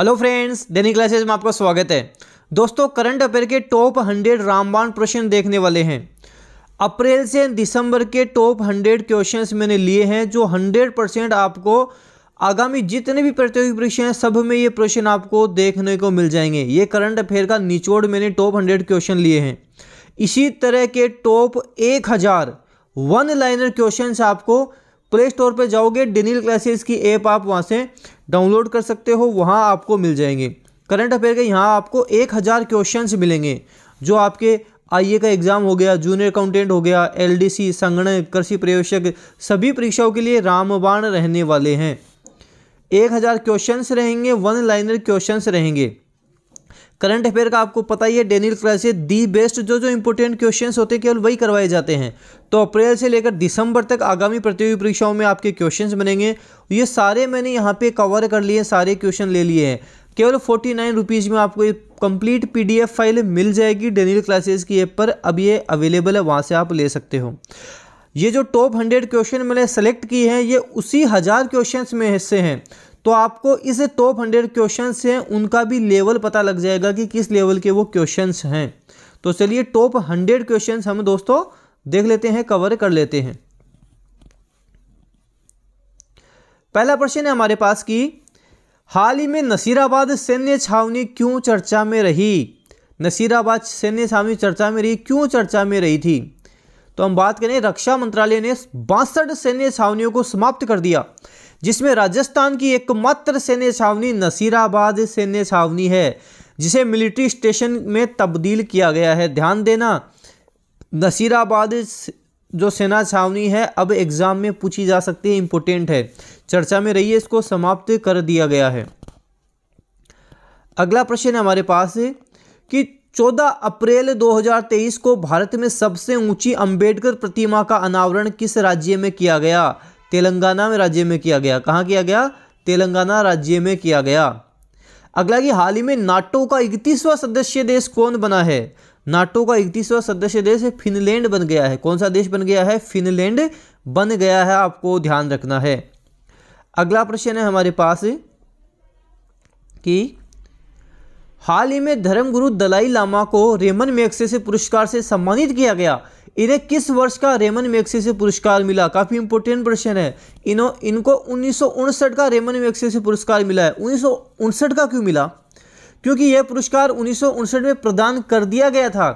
hello friends डेनी classes में आपका स्वागत है दोस्तों करंट अफेयर के टॉप हंड्रेड रामबाण प्रश्न देखने वाले हैं अप्रैल से दिसंबर के टॉप हंड्रेड क्वेश्चंस मैंने लिए हैं जो हंड्रेड परसेंट आपको आगामी जितने भी प्रतियोगी परीक्षा हैं सब में ये प्रश्न आपको देखने को मिल जाएंगे ये करंट अफेयर का निचोड़ मैंने टॉप हंड्रेड क्वेश्चन लिए हैं इसी तरह के टॉप एक हज़ार वन लाइनर क्वेश्चन आपको प्ले स्टोर पर जाओगे डेनिल क्लासेस की ऐप आप वहाँ से डाउनलोड कर सकते हो वहाँ आपको मिल जाएंगे करंट अफेयर के यहाँ आपको एक हज़ार क्वेश्चन मिलेंगे जो आपके आईए का एग्ज़ाम हो गया जूनियर अकाउंटेंट हो गया एलडीसी संगणक कृषि प्रवेशक सभी परीक्षाओं के लिए रामबाण रहने वाले हैं एक हज़ार क्वेश्चन रहेंगे वन लाइनर क्वेश्चन रहेंगे करंट अफेयर का आपको पता ही है डेनियल क्राइस दी बेस्ट जो जो इंपॉर्टेंट क्वेश्चंस होते हैं केवल वही करवाए जाते हैं तो अप्रैल से लेकर दिसंबर तक आगामी प्रतियोगी परीक्षाओं में आपके क्वेश्चंस बनेंगे ये सारे मैंने यहाँ पे कवर कर लिए सारे क्वेश्चन ले लिए हैं केवल फोर्टी नाइन रुपीज़ में आपको ये कंप्लीट पीडीएफ फाइल मिल जाएगी डेनियल क्लासेस की ऐप पर अब ये अवेलेबल है वहाँ से आप ले सकते हो ये जो टॉप हंड्रेड क्वेश्चन मैंने सेलेक्ट किए हैं ये उसी हज़ार क्वेश्चन में हिस्से हैं तो आपको इस टॉप हंड्रेड क्वेश्चन हैं उनका भी लेवल पता लग जाएगा कि किस लेवल के वो क्वेश्चन हैं तो चलिए टॉप हंड्रेड क्वेश्चन हम दोस्तों देख लेते हैं कवर कर लेते हैं पहला प्रश्न है हमारे पास कि हाल ही में नसीराबाद सैन्य छावनी क्यों चर्चा में रही नसीराबाद सैन्य छावनी चर्चा में रही क्यों चर्चा में रही थी तो हम बात करें रक्षा मंत्रालय ने बासठ सैन्य छावनियों को समाप्त कर दिया जिसमें राजस्थान की एकमात्र सैन्य छावनी नसीराबाद सैन्य छावनी है जिसे मिलिट्री स्टेशन में तब्दील किया गया है ध्यान देना नसीराबाद जो सेना छावनी है अब एग्ज़ाम में पूछी जा सकती है इम्पोर्टेंट है चर्चा में रहिए इसको समाप्त कर दिया गया है अगला प्रश्न हमारे पास है कि 14 अप्रैल 2023 को भारत में सबसे ऊंची अंबेडकर प्रतिमा का अनावरण किस राज्य में किया गया तेलंगाना में राज्य में किया गया कहाँ किया गया तेलंगाना राज्य में किया गया अगला कि हाल ही में नाटो का इकतीसवां सदस्य देश कौन बना है नाटो का इकतीसवां सदस्य देश फिनलैंड बन गया है कौन सा देश बन गया है फिनलैंड बन गया है आपको ध्यान रखना है अगला प्रश्न है हमारे पास कि हाल ही में धर्मगुरु दलाई लामा को रेमन मैक्से से पुरस्कार से सम्मानित किया गया इन्हें किस वर्ष का रेमन मैक्सेसे पुरस्कार मिला काफ़ी इंपॉर्टेंट प्रश्न है इनो इनको उन्नीस का रेमन मैक्सेसे पुरस्कार मिला है उन्नीस का क्यों मिला क्योंकि यह पुरस्कार उन्नीस में प्रदान कर दिया गया था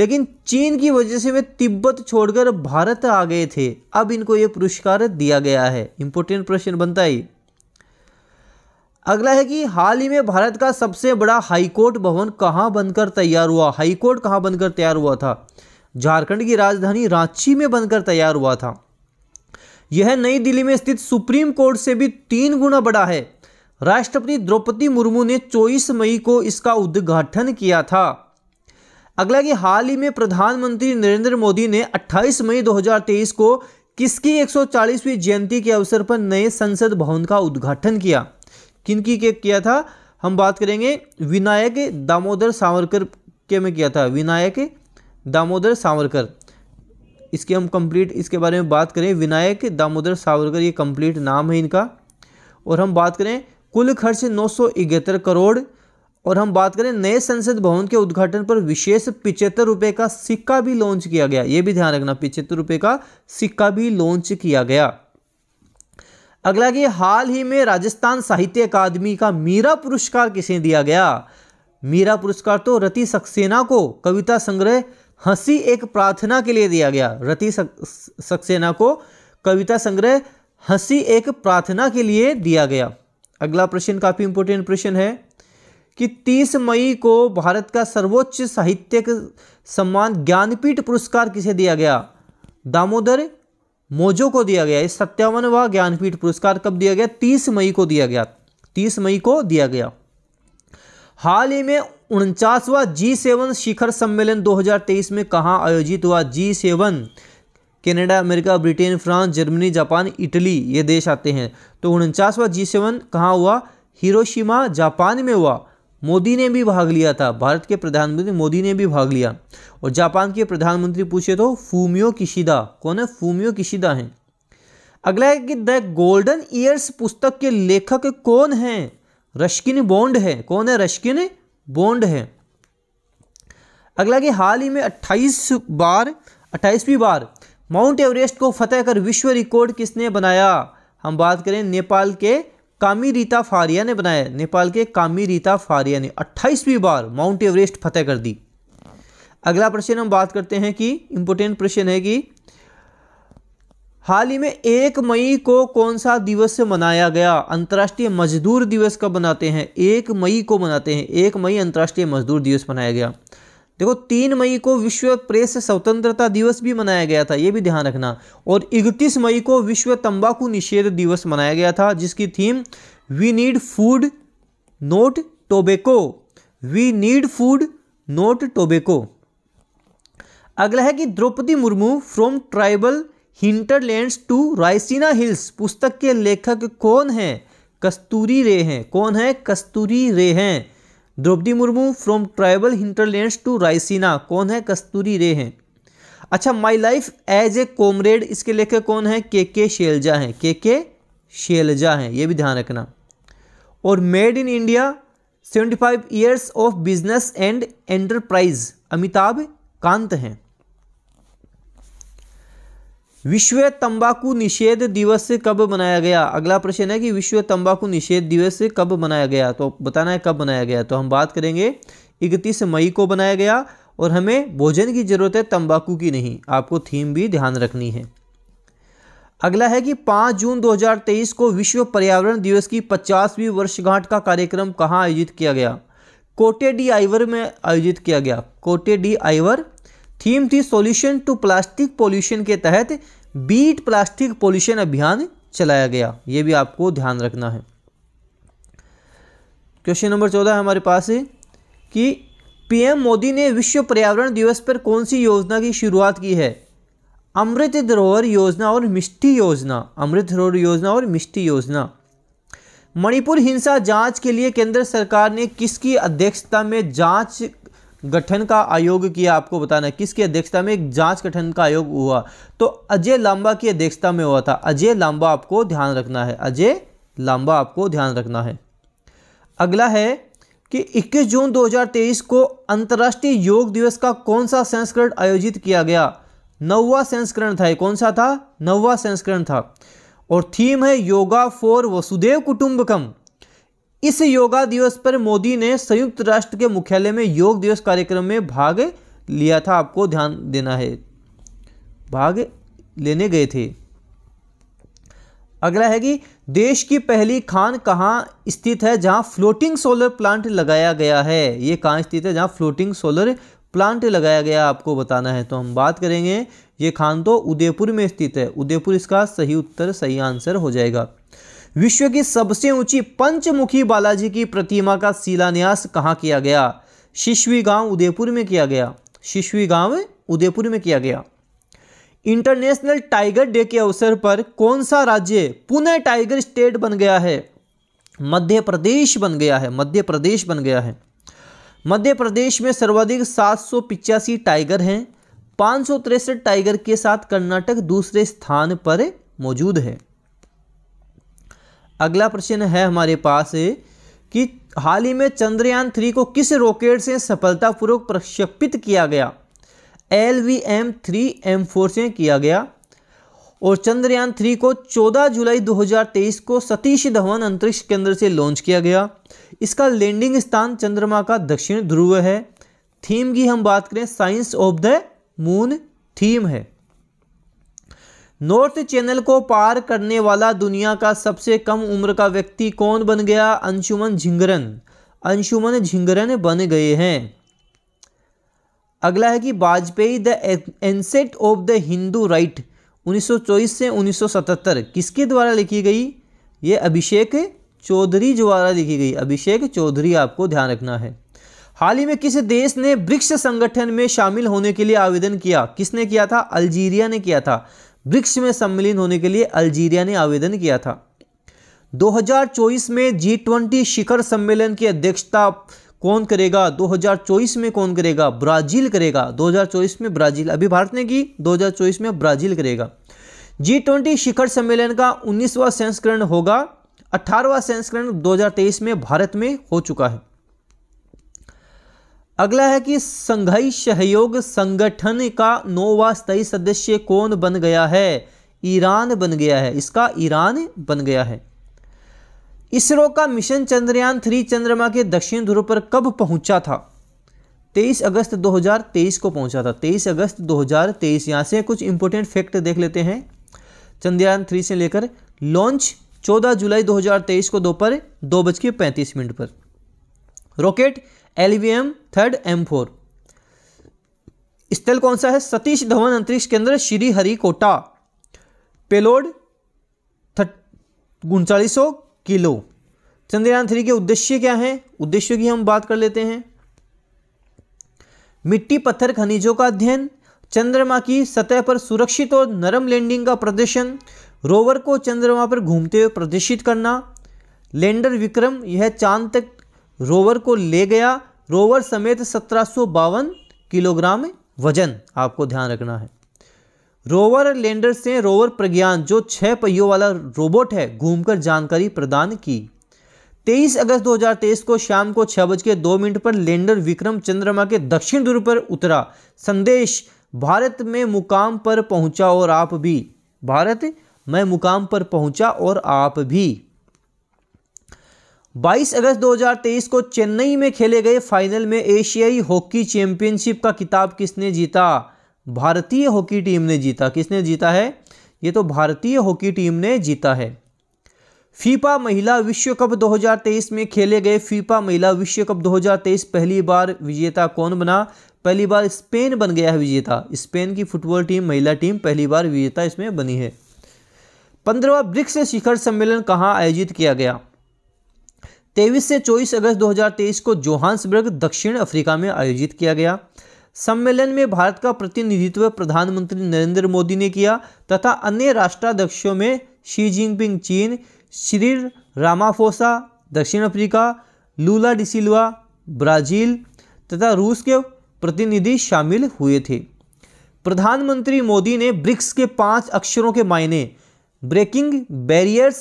लेकिन चीन की वजह से वे तिब्बत छोड़कर भारत आ गए थे अब इनको यह पुरस्कार दिया गया है इंपॉर्टेंट प्रश्न बनता ही अगला है कि हाल ही में भारत का सबसे बड़ा हाईकोर्ट भवन कहाँ बनकर तैयार हुआ हाईकोर्ट कहाँ बनकर तैयार हुआ था झारखंड की राजधानी रांची में बनकर तैयार हुआ था यह नई दिल्ली में स्थित सुप्रीम कोर्ट से भी तीन गुना बड़ा है राष्ट्रपति द्रौपदी मुर्मू ने 24 मई को इसका उद्घाटन किया था अगला कि हाल ही में प्रधानमंत्री नरेंद्र मोदी ने 28 मई 2023 को किसकी 140वीं जयंती के अवसर पर नए संसद भवन का उद्घाटन किया किनकी के किया था हम बात करेंगे विनायक दामोदर सावरकर के में किया था विनायक दामोदर सावरकर इसके हम कंप्लीट इसके बारे में बात करें विनायक दामोदर सावरकर ये कंप्लीट नाम है इनका और हम बात करें कुल खर्च नौ करोड़ और हम बात करें नए संसद भवन के उद्घाटन पर विशेष पिचहत्तर रुपये का सिक्का भी लॉन्च किया गया ये भी ध्यान रखना पिचहत्तर रुपये का सिक्का भी लॉन्च किया गया अगला कि हाल ही में राजस्थान साहित्य अकादमी का मीरा पुरस्कार किसे दिया गया मीरा पुरस्कार तो रति सक्सेना को कविता संग्रह हंसी एक प्रार्थना के लिए दिया गया रति सक्सेना को कविता संग्रह हंसी एक प्रार्थना के लिए दिया गया अगला प्रश्न काफ़ी इंपोर्टेंट प्रश्न है कि 30 मई को भारत का सर्वोच्च साहित्यिक सम्मान ज्ञानपीठ पुरस्कार किसे दिया गया दामोदर मोजो को दिया गया इस सत्यावनवा ज्ञानपीठ पुरस्कार कब दिया गया 30 मई को दिया गया 30 मई को दिया गया हाल ही में उनचासवा जी सेवन शिखर सम्मेलन 2023 में कहाँ आयोजित हुआ G seven Canada America Britain France Germany Japan Italy ये देश आते हैं तो उनचासवा जी सेवन कहाँ हुआ हिरोशिमा जापान में हुआ मोदी ने भी भाग लिया था भारत के प्रधानमंत्री मोदी ने भी भाग लिया और जापान के प्रधानमंत्री पूछे तो फूमियो किशिदा कौन है फूमियो किशिदा हैं अगला है कि द गोल्डन ईयर्स पुस्तक के लेखक कौन हैं रश्किन बॉन्ड है कौन है रश्किन बॉन्ड है अगला कि हाल ही में 28 बार 28वीं बार माउंट एवरेस्ट को फतेह कर विश्व रिकॉर्ड किसने बनाया हम बात करें नेपाल के कामी रीता फारिया ने बनाया नेपाल के कामी रीता फारिया ने 28वीं बार माउंट एवरेस्ट फतेह कर दी अगला प्रश्न हम बात करते हैं कि इंपॉर्टेंट प्रश्न है कि हाल ही में एक मई को कौन सा दिवस मनाया गया अंतर्राष्ट्रीय मजदूर दिवस कब मनाते हैं एक मई को मनाते हैं एक मई अंतर्राष्ट्रीय मजदूर दिवस मनाया गया देखो तीन मई को विश्व प्रेस स्वतंत्रता दिवस भी मनाया गया था ये भी ध्यान रखना और इकतीस मई को विश्व तंबाकू निषेध दिवस मनाया गया था जिसकी theme we need food not tobacco we need food not tobacco अगला है कि Droupadi Murmu from tribal hinterlands to Raisina hills पुस्तक के लेखक कौन हैं कस्तूरी रे हैं कौन है कस्तूरी रे हैं Droupadi Murmu from tribal hinterlands to Raisina कौन है कस्तूरी रे हैं अच्छा my life as a comrade इसके लेखक कौन है के के शैलजा हैं के के शैलजा हैं ये भी ध्यान रखना और made in India seventy five years of business and enterprise Amitabh Kant हैं विश्व तंबाकू निषेध दिवस कब मनाया गया अगला प्रश्न है कि विश्व तंबाकू निषेध दिवस कब मनाया गया तो बताना है कब मनाया गया तो हम बात करेंगे इकतीस मई को बनाया गया और हमें भोजन की ज़रूरत है तंबाकू की नहीं आपको थीम भी ध्यान रखनी है अगला है कि 5 जून 2023 को विश्व पर्यावरण दिवस की 50वीं वर्षगांठ का कार्यक्रम कहाँ आयोजित किया गया कोटे डी आइवर में आयोजित किया गया कोटे डी आइवर थीम थी सॉल्यूशन टू प्लास्टिक पोल्यूशन के तहत बीट प्लास्टिक पोल्यूशन अभियान चलाया गया ये भी आपको ध्यान रखना है क्वेश्चन नंबर चौदह हमारे पास है कि पीएम मोदी ने विश्व पर्यावरण दिवस पर कौन सी योजना की शुरुआत की है अमृत धरोहर योजना और मिष्टी योजना अमृत धरोहर योजना और मिष्टी योजना मणिपुर हिंसा जांच के लिए केंद्र सरकार ने किसकी अध्यक्षता में जांच गठन का आयोग किया आपको बताना है किसकी अध्यक्षता में एक जांच गठन का आयोग हुआ तो अजय लांबा की अध्यक्षता में हुआ था अजय लांबा आपको ध्यान रखना है अजय लांबा आपको ध्यान रखना है अगला है कि 21 जून 2023 को अंतर्राष्ट्रीय योग दिवस का कौन सा संस्करण आयोजित किया गया नौवा संस्करण था कौन सा था नौवा संस्करण था और थीम है योगा फॉर वसुदेव कुटुंबकम इस योगा दिवस पर मोदी ने संयुक्त राष्ट्र के मुख्यालय में योग दिवस कार्यक्रम में भाग लिया था आपको ध्यान देना है भाग लेने गए थे अगला है कि देश की पहली खान कहाँ स्थित है जहाँ फ्लोटिंग सोलर प्लांट लगाया गया है ये कहाँ स्थित है जहाँ फ्लोटिंग सोलर प्लांट लगाया गया आपको बताना है तो हम बात करेंगे ये खान तो उदयपुर में स्थित है उदयपुर इसका सही उत्तर सही आंसर हो जाएगा विश्व की सबसे ऊंची पंचमुखी बालाजी की प्रतिमा का शिलान्यास कहाँ किया गया शिशवी गांव उदयपुर में किया गया शिशवी गांव उदयपुर में किया गया इंटरनेशनल टाइगर डे के अवसर पर कौन सा राज्य पुणे टाइगर स्टेट बन गया है मध्य प्रदेश बन गया है मध्य प्रदेश बन गया है मध्य प्रदेश में सर्वाधिक सात टाइगर हैं पाँच टाइगर के साथ कर्नाटक दूसरे स्थान पर मौजूद है अगला प्रश्न है हमारे पास कि हाल ही में चंद्रयान थ्री को किस रॉकेट से सफलतापूर्वक प्रक्षेपित किया गया L V M three M four से किया गया और चंद्रयान थ्री को 14 जुलाई 2023 को सतीश धवन अंतरिक्ष केंद्र से लॉन्च किया गया इसका लैंडिंग स्थान चंद्रमा का दक्षिण ध्रुव है थीम की हम बात करें science of the moon theme है नॉर्थ चैनल को पार करने वाला दुनिया का सबसे कम उम्र का व्यक्ति कौन बन गया अंशुमन झिंगरन अंशुमन झिंगरन बन गए हैं अगला है कि वाजपेयी द एनसेट ऑफ द हिंदू राइट 1924 से 1977 किसके द्वारा लिखी गई ये अभिषेक चौधरी द्वारा लिखी गई अभिषेक चौधरी आपको ध्यान रखना है हाल ही में किस देश ने ब्रिक्स संगठन में शामिल होने के लिए आवेदन किया किसने किया था अल्जीरिया ने किया था ब्रिक्स में सम्मिलित होने के लिए अल्जीरिया ने आवेदन किया था 2024 में जी ट्वेंटी शिखर सम्मेलन की अध्यक्षता कौन करेगा 2024 में कौन करेगा ब्राज़ील करेगा 2024 में ब्राज़ील अभी भारत ने की 2024 में ब्राज़ील करेगा जी ट्वेंटी शिखर सम्मेलन का 19वां संस्करण होगा 18वां संस्करण 2023 में भारत में हो चुका है अगला है कि संघाई सहयोग संगठन का नौवा स्थायी सदस्य कौन बन गया है ईरान बन गया है इसका ईरान बन गया है इसरो का मिशन चंद्रयान थ्री चंद्रमा के दक्षिण ध्रुव पर कब पहुंचा था 23 अगस्त 2023 को पहुंचा था 23 अगस्त 2023 यहां से कुछ इंपॉर्टेंट फैक्ट देख लेते हैं चंद्रयान थ्री से लेकर लॉन्च 14 जुलाई 2023 को दोपहर दो बज के पैंतीस मिनट पर rocket LVM third M four स्थल कौन सा है सतीश धवन अंतरिक्ष केंद्र श्री हरिकोटा पेलोड उनचालीस किलो चंद्रयान थ्री के उद्देश्य क्या हैं उद्देश्य की हम बात कर लेते हैं मिट्टी पत्थर खनिजों का अध्ययन चंद्रमा की सतह पर सुरक्षित और नरम लैंडिंग का प्रदर्शन रोवर को चंद्रमा पर घूमते हुए प्रदर्शित करना लैंडर विक्रम यह चांद तक रोवर को ले गया रोवर समेत सत्रह किलोग्राम वजन आपको ध्यान रखना है रोवर लैंडर से रोवर प्रज्ञान जो छः पहियों वाला रोबोट है घूमकर जानकारी प्रदान की 23 अगस्त 2023 को शाम को छह बज के दो मिनट पर लैंडर विक्रम चंद्रमा के दक्षिण ध्रुव पर उतरा संदेश भारत में मुकाम पर पहुंचा और आप भी भारत में मुकाम पर पहुंचा और आप भी 22 अगस्त 2023 को चेन्नई में खेले गए फाइनल में एशियाई हॉकी चैंपियनशिप का किताब किसने जीता भारतीय हॉकी टीम ने जीता किसने जीता है ये तो भारतीय हॉकी टीम ने जीता है फीफा महिला विश्व कप 2023 में खेले गए फीफा महिला विश्व कप 2023 पहली बार विजेता कौन बना पहली बार स्पेन बन गया है विजेता स्पेन की फुटबॉल टीम महिला टीम पहली बार विजेता इसमें बनी है पंद्रवा ब्रिक्स शिखर सम्मेलन कहाँ आयोजित किया गया तेईस से चौबीस अगस्त 2023 को जोहान्सबर्ग दक्षिण अफ्रीका में आयोजित किया गया सम्मेलन में भारत का प्रतिनिधित्व प्रधानमंत्री नरेंद्र मोदी ने किया तथा अन्य राष्ट्राध्यक्षों में शी जिनपिंग चीन श्री रामाफोसा दक्षिण अफ्रीका लूला डिसिल्वा ब्राज़ील तथा रूस के प्रतिनिधि शामिल हुए थे प्रधानमंत्री मोदी ने ब्रिक्स के पांच अक्षरों के मायने breaking barriers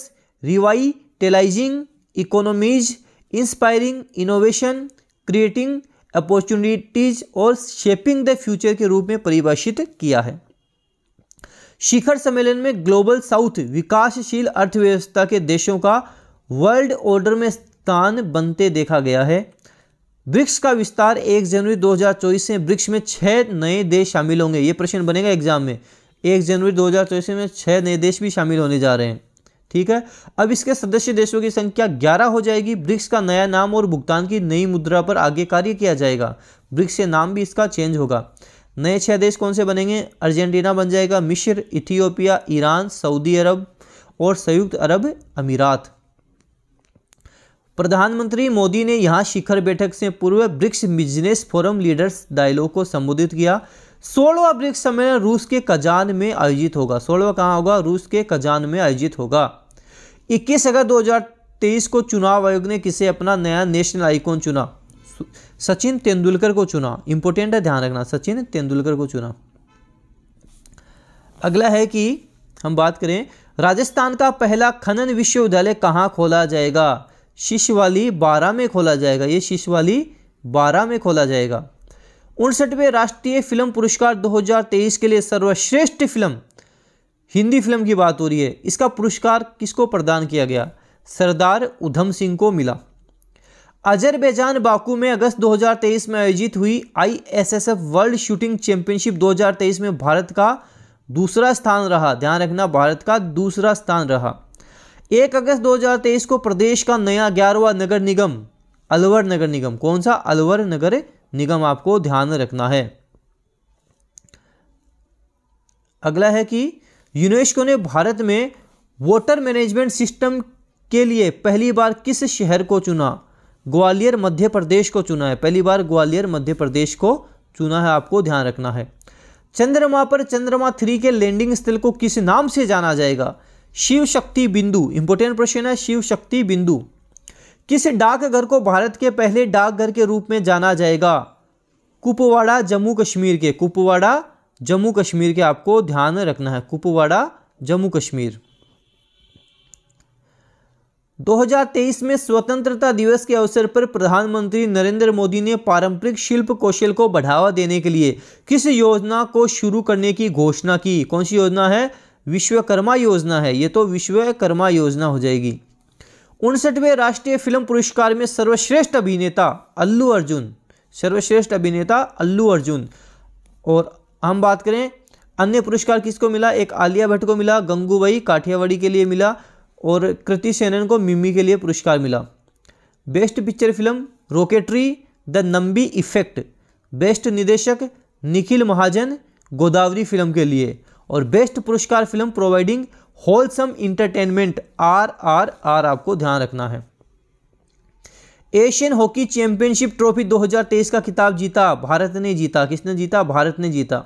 revitalising economies inspiring innovation creating opportunities और शेपिंग द फ्यूचर के रूप में परिभाषित किया है शिखर सम्मेलन में ग्लोबल साउथ विकासशील अर्थव्यवस्था के देशों का वर्ल्ड ऑर्डर में स्थान बनते देखा गया है ब्रिक्स का विस्तार 1 जनवरी 2024 से ब्रिक्स में छह नए देश शामिल होंगे ये प्रश्न बनेगा एग्जाम में 1 जनवरी 2024 में छह नए देश भी शामिल होने जा रहे हैं ठीक है अब इसके सदस्य देशों की संख्या 11 हो जाएगी ब्रिक्स का नया नाम और भुगतान की नई मुद्रा पर आगे कार्य किया जाएगा ब्रिक्स के नाम भी इसका चेंज होगा नए छह देश कौन से बनेंगे अर्जेंटीना बन जाएगा मिश्र इथियोपिया ईरान सऊदी अरब और संयुक्त अरब अमीरात प्रधानमंत्री मोदी ने यहां शिखर बैठक से पूर्व BRICS business forum leaders dialogue को संबोधित किया सोलवा ब्रिक्स सम्मेलन रूस के कजान में आयोजित होगा सोलवा कहां होगा रूस के कजान में आयोजित होगा इक्कीस अगस्त 2023 को चुनाव आयोग ने किसे अपना नया नेशनल आइकॉन चुना सचिन तेंदुलकर को चुना इंपॉर्टेंट है ध्यान रखना सचिन तेंदुलकर को चुना अगला है कि हम बात करें राजस्थान का पहला खनन विश्वविद्यालय कहाँ खोला जाएगा शिशवाली बारह में खोला जाएगा ये शिशवाली बारह में खोला जाएगा उनसठवें राष्ट्रीय फिल्म पुरस्कार 2023 के लिए सर्वश्रेष्ठ फिल्म हिंदी फिल्म की बात हो रही है इसका पुरस्कार किसको प्रदान किया गया सरदार उधम सिंह को मिला अजरबैजान बाकू में अगस्त 2023 में आयोजित हुई आईएसएसएफ वर्ल्ड शूटिंग चैंपियनशिप 2023 में भारत का दूसरा स्थान रहा ध्यान रखना भारत का दूसरा स्थान रहा एक अगस्त 2023 को प्रदेश का नया ग्यारहवा नगर निगम अलवर नगर निगम कौन सा अलवर नगर निगम आपको ध्यान रखना है अगला है कि यूनेस्को ने भारत में वाटर मैनेजमेंट सिस्टम के लिए पहली बार किस शहर को चुना ग्वालियर मध्य प्रदेश को चुना है पहली बार ग्वालियर मध्य प्रदेश को चुना है आपको ध्यान रखना है चंद्रमा पर चंद्रमा थ्री के लैंडिंग स्थल को किस नाम से जाना जाएगा शिव शक्ति बिंदु इंपॉर्टेंट प्रश्न है शिव शक्ति बिंदु किस डाकघर को भारत के पहले डाकघर के रूप में जाना जाएगा कुपवाड़ा जम्मू कश्मीर के कुपवाड़ा जम्मू कश्मीर के आपको ध्यान रखना है कुपवाड़ा जम्मू कश्मीर 2023 में स्वतंत्रता दिवस के अवसर पर प्रधानमंत्री नरेंद्र मोदी ने पारंपरिक शिल्प कौशल को बढ़ावा देने के लिए किस योजना को शुरू करने की घोषणा की कौन सी योजना है विश्वकर्मा योजना है ये तो विश्वकर्मा योजना हो जाएगी उनसठवें राष्ट्रीय फिल्म पुरस्कार में सर्वश्रेष्ठ अभिनेता अल्लू अर्जुन सर्वश्रेष्ठ अभिनेता अल्लू अर्जुन और हम बात करें अन्य पुरस्कार किसको मिला एक आलिया भट्ट को मिला गंगूबाई काठियावाड़ी के लिए मिला और कृति सेनन को मिमी के लिए पुरस्कार मिला best picture film Rocketry The Nambi Effect best निदेशक निखिल महाजन गोदावरी फिल्म के लिए और बेस्ट पुरस्कार film providing wholesome entertainment RRR आपको ध्यान रखना है एशियन हॉकी चैंपियनशिप ट्रॉफी 2023 का खिताब जीता भारत ने जीता किसने जीता भारत ने जीता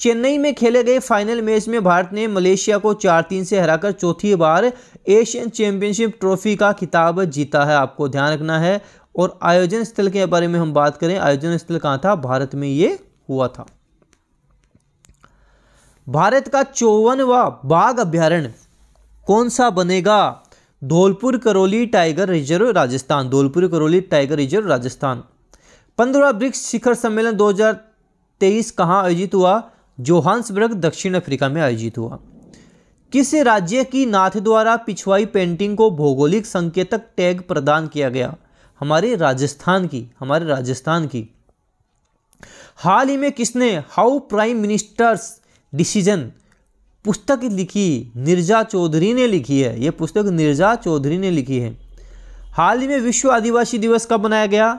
चेन्नई में खेले गए फाइनल मैच में भारत ने मलेशिया को चार तीन से हराकर चौथी बार एशियन चैंपियनशिप ट्रॉफी का खिताब जीता है आपको ध्यान रखना है और आयोजन स्थल के बारे में हम बात करें आयोजन स्थल कहाँ था भारत में ये हुआ था भारत का चौवनवा बाघ अभ्यारण्य कौन सा बनेगा Dholpur Karauli tiger reserve Rajasthan Dholpur Karauli tiger reserve Rajasthan पंद्रह ब्रिक्स शिखर सम्मेलन 2023 कहाँ आयोजित हुआ जोहान्सबर्ग दक्षिण अफ्रीका में आयोजित हुआ किस राज्य की नाथ द्वारा पिछवाई पेंटिंग को भौगोलिक संकेतक टैग प्रदान किया गया हमारे राजस्थान की हमारे राजस्थान की हाल ही में किसने हाउ प्राइम मिनिस्टर्स डिसीजन पुस्तक लिखी निर्जा चौधरी ने लिखी है यह पुस्तक निर्जा चौधरी ने लिखी है हाल ही में विश्व आदिवासी दिवस कब मनाया गया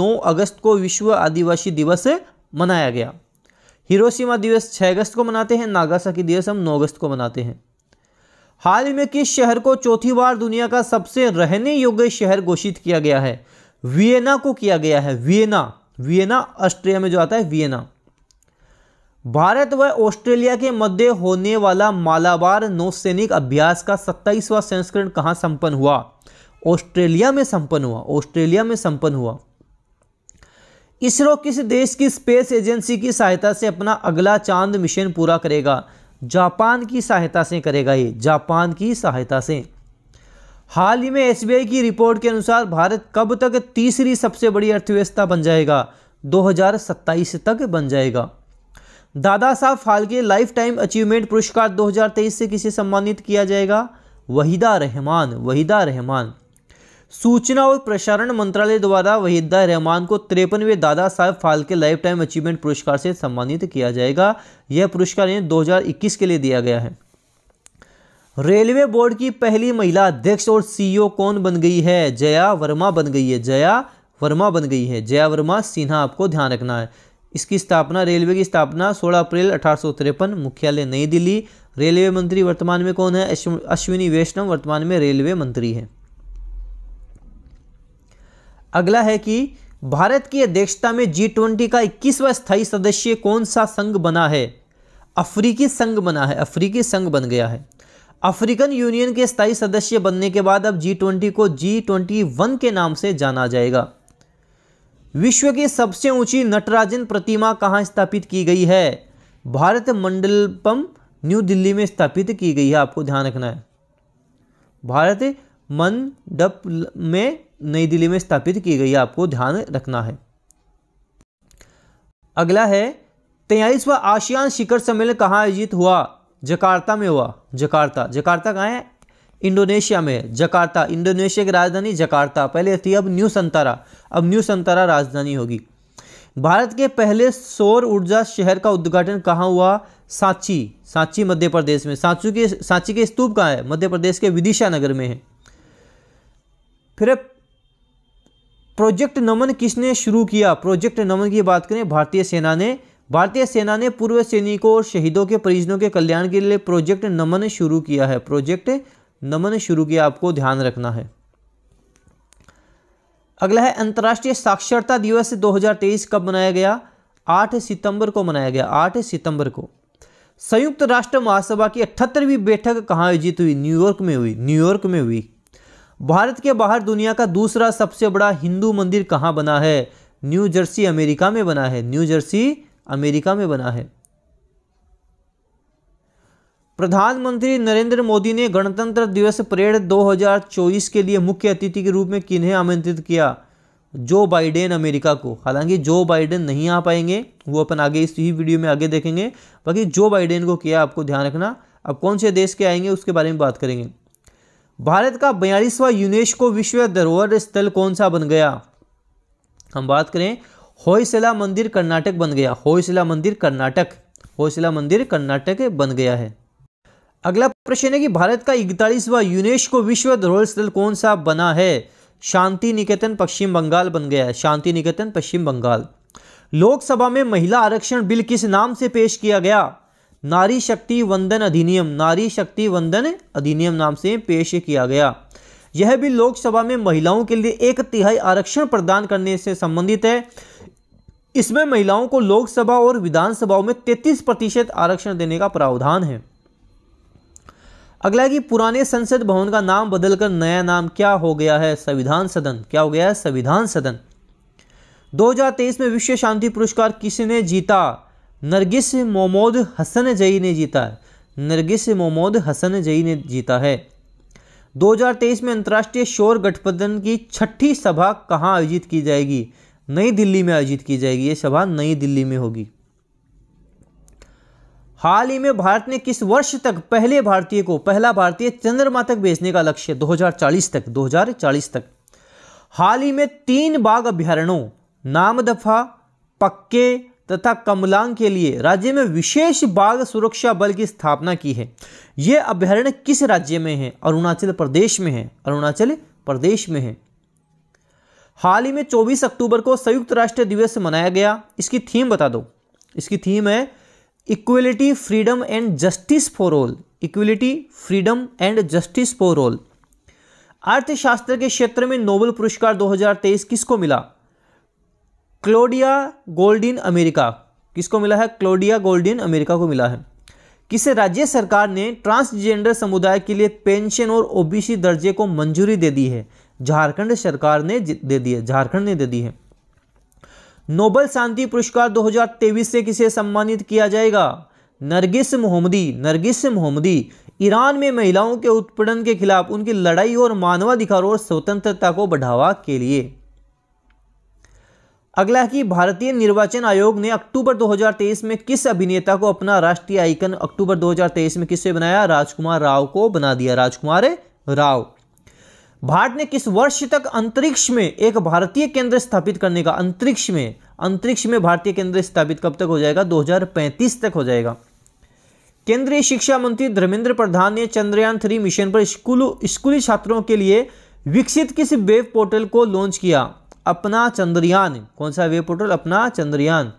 9 अगस्त को विश्व आदिवासी दिवस मनाया गया हिरोशिमा दिवस 6 अगस्त को मनाते हैं नागासाकी दिवस हम 9 अगस्त को मनाते हैं हाल ही में किस शहर को चौथी बार दुनिया का सबसे रहने योग्य शहर घोषित किया गया है वियना को किया गया है वियना वियना ऑस्ट्रिया में जो आता है वियना भारत व ऑस्ट्रेलिया के मध्य होने वाला मालाबार नौसैनिक अभ्यास का सत्ताईसवां संस्करण कहाँ संपन्न हुआ ऑस्ट्रेलिया में संपन्न हुआ ऑस्ट्रेलिया में संपन्न हुआ इसरो किस देश की स्पेस एजेंसी की सहायता से अपना अगला चांद मिशन पूरा करेगा जापान की सहायता से करेगा ये जापान की सहायता से हाल ही में एसबीआई की रिपोर्ट के अनुसार भारत कब तक तीसरी सबसे बड़ी अर्थव्यवस्था बन जाएगा 2027 तक बन जाएगा दादा साहब फाल्के लाइफ टाइम अचीवमेंट पुरस्कार 2023 से किसे सम्मानित किया जाएगा वहीदा रहमान वहीदा रहमान सूचना और प्रसारण मंत्रालय द्वारा वहीदा रहमान को तिरपनवे दादा साहब फालके लाइफ टाइम अचीवमेंट पुरस्कार से सम्मानित किया जाएगा यह पुरस्कार इन्हें 2021 के लिए दिया गया है रेलवे बोर्ड की पहली महिला अध्यक्ष और सीईओ कौन बन गई है जया वर्मा बन गई है जया वर्मा बन गई है जया वर्मा सिन्हा आपको ध्यान रखना है इसकी स्थापना रेलवे की स्थापना 16 अप्रैल अठारह मुख्यालय नई दिल्ली रेलवे मंत्री वर्तमान में कौन है अश्विनी वैष्णव वर्तमान में रेलवे मंत्री है अगला है कि भारत की अध्यक्षता में जी ट्वेंटी का इक्कीसवा स्थायी सदस्य कौन सा संघ बना है अफ्रीकी संघ बना है अफ्रीकी संघ बन गया है अफ्रीकन यूनियन के स्थायी सदस्य बनने के बाद अब जी ट्वेंटी को जी ट्वेंटी वन के नाम से जाना जाएगा विश्व की सबसे ऊंची नटराजन प्रतिमा कहाँ स्थापित की गई है भारत मंडलपम न्यू दिल्ली में स्थापित की गई है आपको ध्यान रखना है भारत मंडप में नई दिल्ली में स्थापित की गई आपको ध्यान रखना है अगला है तेईसवा आशियान शिखर सम्मेलन कहाँ आयोजित हुआ जकार्ता में हुआ जकार्ता जकार्ता कहाँ है इंडोनेशिया में जकार्ता इंडोनेशिया की राजधानी जकार्ता पहले थी अब न्यू संतारा अब न्यू संतारा राजधानी होगी भारत के पहले सौर ऊर्जा शहर का उद्घाटन कहाँ हुआ सांची सांची मध्य प्रदेश में सांची के सांची के स्तूप कहाँ है मध्य प्रदेश के विदिशा नगर में है फिर प्रोजेक्ट नमन किसने शुरू किया प्रोजेक्ट नमन की बात करें भारतीय सेना ने भारतीय सेना ने पूर्व सैनिकों और शहीदों के परिजनों के कल्याण के लिए प्रोजेक्ट नमन शुरू किया है प्रोजेक्ट नमन शुरू किया आपको ध्यान रखना है अगला है अंतर्राष्ट्रीय साक्षरता दिवस 2023 कब मनाया गया 8 सितंबर को मनाया गया 8 सितंबर को संयुक्त राष्ट्र महासभा की अठहत्तरवीं बैठक कहाँ आयोजित हुई न्यूयॉर्क में हुई न्यूयॉर्क में हुई भारत के बाहर दुनिया का दूसरा सबसे बड़ा हिंदू मंदिर कहाँ बना है न्यू जर्सी अमेरिका में बना है न्यू जर्सी अमेरिका में बना है प्रधानमंत्री नरेंद्र मोदी ने गणतंत्र दिवस परेड 2024 के लिए मुख्य अतिथि के रूप में किन्हें आमंत्रित किया जो बाइडेन अमेरिका को हालांकि जो बाइडेन नहीं आ पाएंगे वो अपन आगे इस ही वीडियो में आगे देखेंगे बाकी जो बाइडेन को किया आपको ध्यान रखना अब कौन से देश के आएंगे उसके बारे में बात करेंगे भारत का बयालीसवां यूनेस्को विश्व धरोहर स्थल कौन सा बन गया हम बात करें होयसला मंदिर कर्नाटक बन गया होयसला मंदिर कर्नाटक होयसला मंदिर कर्नाटक बन गया है अगला प्रश्न है कि भारत का इकतालीसवा यूनेस्को विश्व धरोहर स्थल कौन सा बना है शांति निकेतन पश्चिम बंगाल बन गया है शांति निकेतन पश्चिम बंगाल लोकसभा में महिला आरक्षण बिल किस नाम से पेश किया गया नारी शक्ति वंदन अधिनियम नारी शक्ति वंदन अधिनियम नाम से पेश किया गया यह भी लोकसभा में महिलाओं के लिए एक तिहाई आरक्षण प्रदान करने से संबंधित है इसमें महिलाओं को लोकसभा और विधानसभाओं में 33 प्रतिशत आरक्षण देने का प्रावधान है अगला कि पुराने संसद भवन का नाम बदलकर नया नाम क्या हो गया है संविधान सदन क्या हो गया है संविधान सदन 2023 में विश्व शांति पुरस्कार किसने जीता नरगिस मोमोद हसन जई ने जीता है नरगिस मोमोद हसन जई ने जीता है 2023 में अंतर्राष्ट्रीय शोर गठबंधन की छठी सभा कहाँ आयोजित की जाएगी नई दिल्ली में आयोजित की जाएगी ये सभा नई दिल्ली में होगी हाल ही में भारत ने किस वर्ष तक पहले भारतीय को पहला भारतीय चंद्रमा तक भेजने का लक्ष्य 2040 तक 2040 तक हाल ही में तीन बाघ अभ्यारणों नामदफा पक्के तथा कमलांग के लिए राज्य में विशेष बाघ सुरक्षा बल की स्थापना की है ये अभ्यारण्य किस राज्य में है अरुणाचल प्रदेश में है अरुणाचल प्रदेश में है हाल ही में 24 अक्टूबर को संयुक्त राष्ट्र दिवस मनाया गया इसकी थीम बता दो इसकी थीम है equality freedom and justice for all equality freedom and justice for all अर्थशास्त्र के क्षेत्र में नोबेल पुरस्कार 2023 किसको मिला क्लोडिया गोल्डिन अमेरिका किसको मिला है क्लोडिया गोल्डिन अमेरिका को मिला है किसे राज्य सरकार ने ट्रांसजेंडर समुदाय के लिए पेंशन और ओबीसी दर्जे को मंजूरी दे दी है झारखंड सरकार ने दे दी है झारखंड ने दे दी है नोबल शांति पुरस्कार 2023 से किसे सम्मानित किया जाएगा Narges Mohammadi Narges Mohammadi Iran में महिलाओं के उत्पीड़न के खिलाफ उनकी लड़ाई और मानवाधिकार और स्वतंत्रता को बढ़ावा के लिए अगला है कि भारतीय निर्वाचन आयोग ने अक्टूबर 2023 में किस अभिनेता को अपना राष्ट्रीय आइकन अक्टूबर 2023 में किससे बनाया राजकुमार राव को बना दिया राजकुमार राव भारत ने किस वर्ष तक अंतरिक्ष में एक भारतीय केंद्र स्थापित करने का अंतरिक्ष में अंतरिक्ष में भारतीय केंद्र स्थापित कब तक हो जाएगा दो तक हो जाएगा केंद्रीय शिक्षा मंत्री धर्मेंद्र प्रधान ने चंद्रयान थ्री मिशन पर स्कूल स्कूली छात्रों के लिए विकसित किस वेब पोर्टल को लॉन्च किया अपना चंद्रयान कौन सा वेब पोर्टल अपना चंद्रयान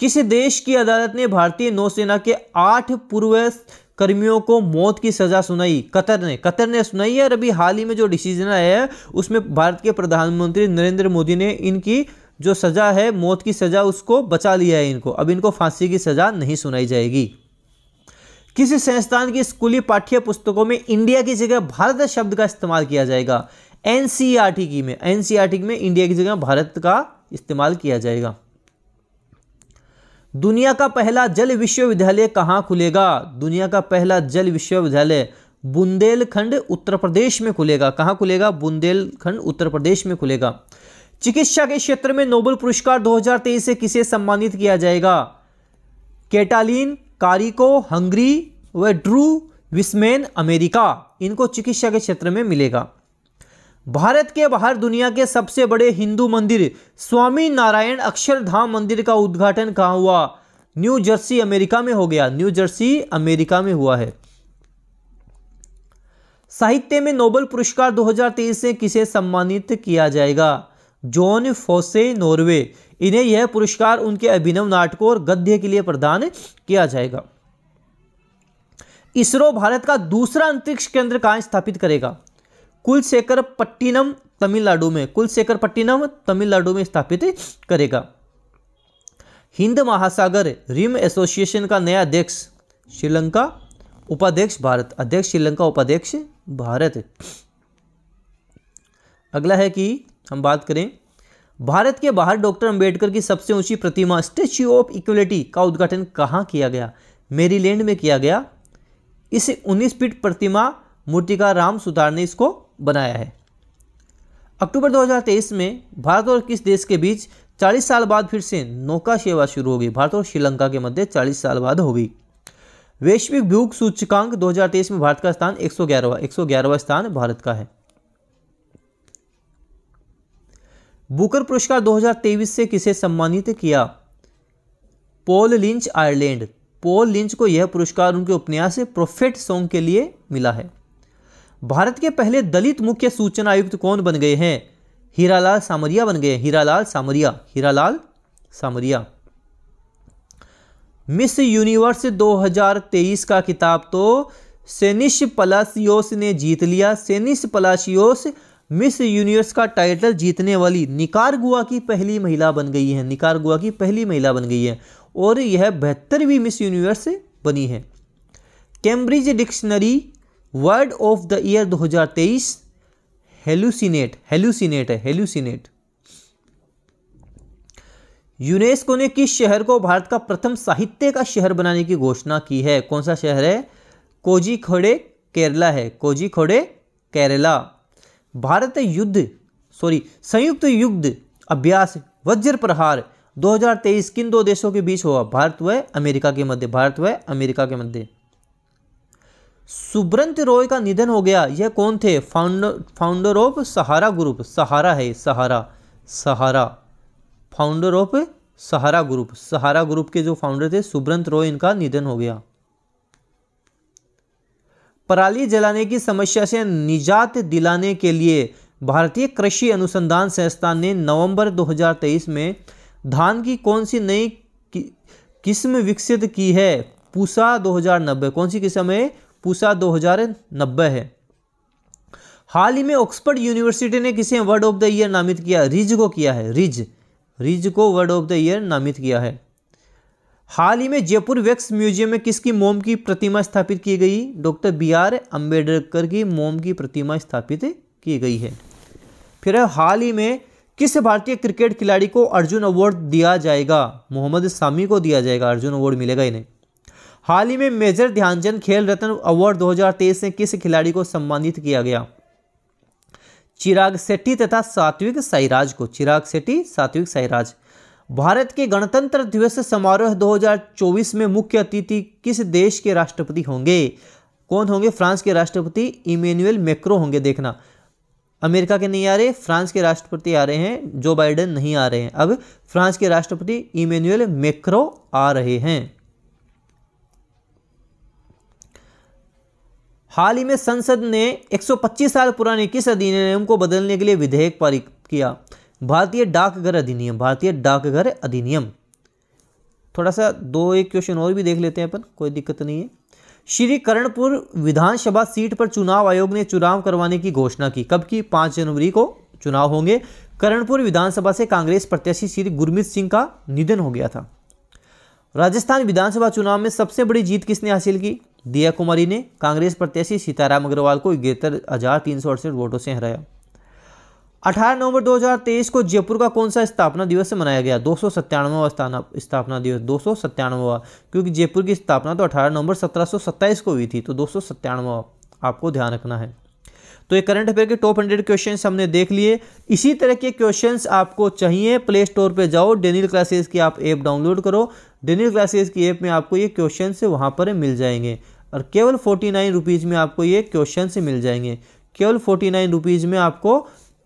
किस देश की अदालत ने भारतीय नौसेना के आठ पूर्व कर्मियों को मौत की सजा सुनाई कतर ने कतर ने सुनाई है और अभी हाल ही में जो डिसीजन आया है उसमें भारत के प्रधानमंत्री नरेंद्र मोदी ने इनकी जो सजा है मौत की सजा उसको बचा लिया है इनको अब इनको फांसी की सजा नहीं सुनाई जाएगी किसी संस्थान की स्कूली पाठ्य पुस्तकों में इंडिया की जगह भारत शब्द का इस्तेमाल किया जाएगा एन की में एन की में इंडिया की जगह भारत का इस्तेमाल किया जाएगा दुनिया का पहला जल विश्वविद्यालय कहाँ खुलेगा दुनिया का पहला जल विश्वविद्यालय बुंदेलखंड उत्तर प्रदेश में खुलेगा कहाँ खुलेगा बुंदेलखंड उत्तर प्रदेश में खुलेगा चिकित्सा के क्षेत्र में नोबल पुरस्कार 2023 से किसे सम्मानित किया जाएगा केटालिन कारिको हंगरी व ड्रू विस्मेन अमेरिका इनको चिकित्सा के क्षेत्र में मिलेगा भारत के बाहर दुनिया के सबसे बड़े हिंदू मंदिर स्वामी नारायण अक्षरधाम मंदिर का उद्घाटन कहाँ हुआ न्यू जर्सी अमेरिका में हो गया न्यू जर्सी अमेरिका में हुआ है साहित्य में नोबेल पुरस्कार 2023 से किसे सम्मानित किया जाएगा जॉन फोसे नॉर्वे इन्हें यह पुरस्कार उनके अभिनव नाटकों और गद्य के लिए प्रदान किया जाएगा इसरो भारत का दूसरा अंतरिक्ष केंद्र कहाँ स्थापित करेगा कुलशेखर पट्टिनम तमिलनाडु में कुलशेखर पट्टिनम तमिलनाडु में स्थापित करेगा हिंद महासागर रिम एसोसिएशन का नया अध्यक्ष श्रीलंका उपाध्यक्ष भारत अध्यक्ष श्रीलंका उपाध्यक्ष भारत अगला है कि हम बात करें भारत के बाहर डॉक्टर अंबेडकर की सबसे ऊंची प्रतिमा स्टेच्यू ऑफ इक्वलिटी का उद्घाटन कहाँ किया गया मेरीलैंड में किया गया इस 19 फीट प्रतिमा मूर्तिकार राम सुधार ने इसको बनाया है अक्टूबर 2023 में भारत और किस देश के बीच 40 साल बाद फिर से नौका सेवा शुरू होगी भारत और श्रीलंका के मध्य 40 साल बाद होगी वैश्विक भूख सूचकांक 2023 में भारत का स्थान एक सौ स्थान भारत का है बुकर पुरस्कार 2023 से किसे सम्मानित किया Paul Lynch Ireland Paul Lynch को यह पुरस्कार उनके उपन्यास प्रोफेट सॉन्ग के लिए मिला है भारत के पहले दलित मुख्य सूचना आयुक्त कौन बन गए हैं हीरालाल सामरिया बन गए हीरालाल सामरिया हीरालाल सामरिया मिस यूनिवर्स 2023 का किताब तो सेनिश पलासियोस ने जीत लिया सेनिश पलासियोस मिस यूनिवर्स का टाइटल जीतने वाली निकारगुआ की पहली महिला बन गई है निकारगुआ की पहली महिला बन गई है और यह भी मिस यूनिवर्स बनी है Cambridge Dictionary word of the year 2023 hallucinate hallucinate है हेलुसिनेट यूनेस्को ने किस शहर को भारत का प्रथम साहित्य का शहर बनाने की घोषणा की है कौन सा शहर है कोजी खोड़े केरला है कोजी खोड़े केरला भारत युद्ध सॉरी संयुक्त युद्ध अभ्यास वज्र प्रहार 2023 किन दो देशों के बीच हुआ भारत व अमेरिका के मध्य भारत व अमेरिका के मध्य सुब्रंत रॉय का निधन हो गया यह कौन थे founder founder of Sahara group Sahara है Sahara Sahara founder of Sahara group Sahara group के जो फाउंडर थे सुब्रंत रॉय इनका निधन हो गया पराली जलाने की समस्या से निजात दिलाने के लिए भारतीय कृषि अनुसंधान संस्थान ने नवंबर 2023 में धान की कौन सी नई किस्म विकसित की है पूसा दो कौन सी किस्म है पूसा नब्बे है हाल ही में ऑक्सफर्ड यूनिवर्सिटी ने किसे वर्ड ऑफ द ईयर नामित किया रिज को किया है रिज रिज को वर्ड ऑफ द ईयर नामित किया है हाल ही में जयपुर वैक्स म्यूजियम में किसकी मोम की प्रतिमा स्थापित की गई डॉक्टर बी आर अम्बेडकर की मोम की प्रतिमा स्थापित की गई है फिर हाल ही में किस भारतीय क्रिकेट खिलाड़ी को अर्जुन अवार्ड दिया जाएगा मोहम्मद शामी को दिया जाएगा अर्जुन अवार्ड मिलेगा इन्हें हाल ही में मेजर ध्यानचंद खेल रत्न अवार्ड 2023 से किस खिलाड़ी को सम्मानित किया गया चिराग सेट्टी तथा सात्विक साईराज को चिराग सेट्टी सात्विक साईराज भारत के गणतंत्र दिवस समारोह 2024 में मुख्य अतिथि किस देश के राष्ट्रपति होंगे कौन होंगे फ्रांस के राष्ट्रपति इमेनुअल मेक्रो होंगे देखना अमेरिका के नहीं आ रहे फ्रांस के राष्ट्रपति आ रहे हैं जो बाइडेन नहीं आ रहे हैं अब फ्रांस के राष्ट्रपति इमेनुअल मेक्रो आ रहे हैं हाल ही में संसद ने 125 साल पुराने किस अधिनियम को बदलने के लिए विधेयक पारित किया भारतीय डाकघर अधिनियम भारतीय डाकघर अधिनियम थोड़ा सा दो एक क्वेश्चन और भी देख लेते हैं अपन कोई दिक्कत नहीं है श्री करणपुर विधानसभा सीट पर चुनाव आयोग ने चुनाव करवाने की घोषणा की कब की पाँच जनवरी को चुनाव होंगे करणपुर विधानसभा से कांग्रेस प्रत्याशी श्री गुरमीत सिंह का निधन हो गया था राजस्थान विधानसभा चुनाव में सबसे बड़ी जीत किसने हासिल की दिया कुमारी ने कांग्रेस प्रत्याशी सीताराम अग्रवाल को इकहत्तर हजार तीन सौ अड़सठ वोटों से हराया 18 नवंबर 2023 को जयपुर का कौन सा स्थापना दिवस मनाया गया दो सौ सत्तानवा स्थापना दिवस दो सौ क्योंकि जयपुर की स्थापना तो 18 नवंबर 1727 को हुई थी तो दो सौ सत्तानवा आपको ध्यान रखना है तो ये करंट अफेयर के टॉप हंड्रेड क्वेश्चन हमने देख लिए इसी तरह के क्वेश्चन आपको चाहिए प्ले स्टोर पर जाओ डेनियल क्लासेस की आप ऐप डाउनलोड करो डेनियल क्लासेस की ऐप में आपको ये क्वेश्चन वहाँ पर मिल जाएंगे और केवल फोर्टी नाइन रुपीज़ में आपको ये क्वेश्चन से मिल जाएंगे केवल फोर्टी नाइन रुपीज़ में आपको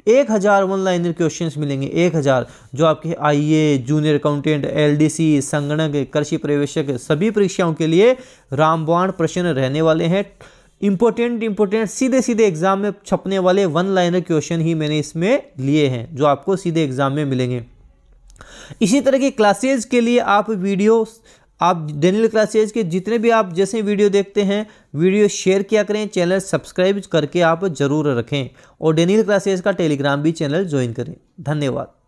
एक हज़ार वन लाइनर क्वेश्चन मिलेंगे एक हज़ार जो आपके ए जूनियर अकाउंटेंट सी संगणक कृषि प्रवेशक सभी परीक्षाओं के लिए रामबाण प्रश्न रहने वाले हैं इम्पोर्टेंट इम्पोर्टेंट सीधे सीधे एग्जाम में छपने वाले वन लाइनर क्वेश्चन ही मैंने इसमें लिए हैं जो आपको सीधे एग्जाम में मिलेंगे इसी तरह की क्लासेज के लिए आप वीडियो आप डेनियल क्लासेज के जितने भी आप जैसे वीडियो देखते हैं वीडियो शेयर किया करें चैनल सब्सक्राइब करके आप ज़रूर रखें और डेनियल क्लासेज का टेलीग्राम भी चैनल ज्वाइन करें धन्यवाद